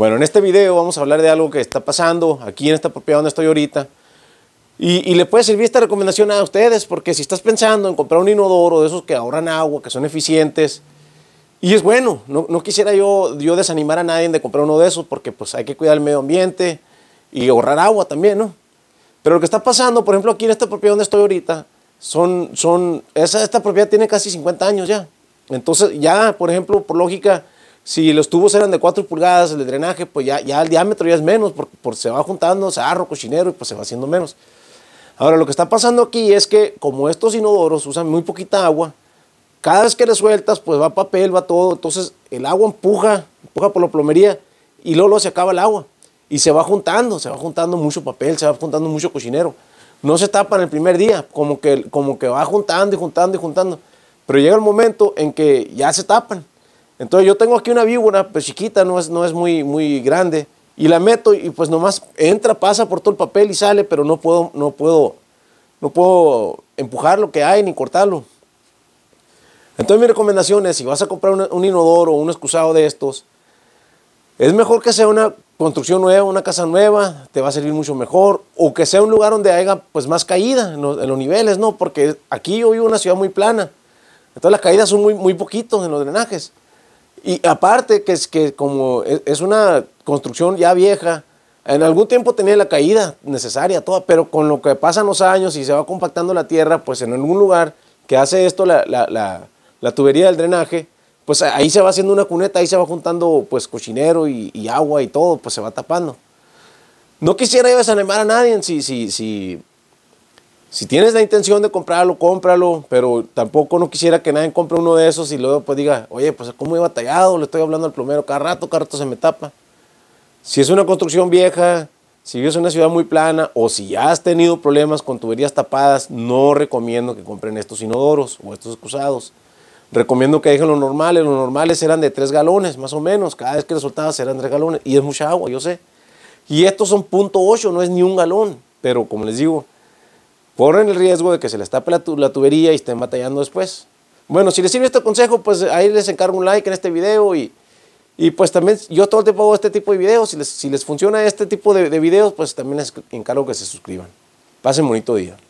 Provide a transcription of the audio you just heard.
Bueno, en este video vamos a hablar de algo que está pasando aquí en esta propiedad donde estoy ahorita. Y, le puede servir esta recomendación a ustedes, porque si estás pensando en comprar un inodoro de esos que ahorran agua, que son eficientes, y es bueno, no, quisiera yo, yo desanimar a nadie de comprar uno de esos, porque pues hay que cuidar el medio ambiente y ahorrar agua también, ¿no? Pero lo que está pasando, por ejemplo, aquí en esta propiedad donde estoy ahorita, son, son, esa, esta propiedad tiene casi 50 años ya. Entonces, ya, por ejemplo, por lógica, si los tubos eran de 4 pulgadas, el drenaje, pues ya, ya el diámetro ya es menos, porque, se va juntando sarro, cochinero y pues se va haciendo menos. Ahora, lo que está pasando aquí es que como estos inodoros usan muy poquita agua, cada vez que le sueltas, pues va papel, va todo, entonces el agua empuja, empuja por la plomería y luego, se acaba el agua y se va juntando, se va juntando mucho papel, se va juntando mucho cochinero. No se tapa en el primer día, como que, como que va juntando y juntando y juntando. Pero llega el momento en que ya se tapan. Entonces yo tengo aquí una víbora, pues chiquita, no es, no es muy, muy grande, y la meto y pues nomás entra, pasa por todo el papel y sale, pero no puedo, no puedo, no puedo empujar lo que hay ni cortarlo. Entonces mi recomendación es, si vas a comprar un, inodoro o un excusado de estos, es mejor que sea una construcción nueva, una casa nueva, te va a servir mucho mejor, o que sea un lugar donde haya pues más caída en los, niveles, ¿no? Porque aquí yo vivo en una ciudad muy plana, entonces las caídas son muy, muy poquitos en los drenajes. Y aparte, que es que como e, es una construcción ya vieja, en algún tiempo tenía la caída necesaria, toda, pero con lo que pasan los años y se va compactando la tierra, pues en algún lugar que hace esto la, tubería del drenaje, pues ahí se va haciendo una cuneta, ahí se va juntando pues cochinero y, agua y todo, pues se va tapando. No quisiera desanimar a nadie si si tienes la intención de comprarlo, cómpralo, pero tampoco no quisiera que nadie compre uno de esos y luego pues diga, oye, pues cómo he batallado, le estoy hablando al plomero cada rato, cada rato se me tapa. Si es una construcción vieja, si vives en una ciudad muy plana o si has tenido problemas con tuberías tapadas, no recomiendo que compren estos inodoros o estos cruzados. Recomiendo que dejen los normales. Los normales eran de tres galones, más o menos. Cada vez que los soltabas eran tres galones. Y es mucha agua, yo sé. Y estos son .8, no es ni un galón. Pero como les digo, corren el riesgo de que se les tape la, tubería y estén batallando después. Bueno, si les sirve este consejo, pues ahí les encargo un like en este video y, y pues también yo todo el tiempo hago este tipo de videos. Si les, si les funciona este tipo de, de videos, pues también les encargo que se suscriban. Pasen bonito día.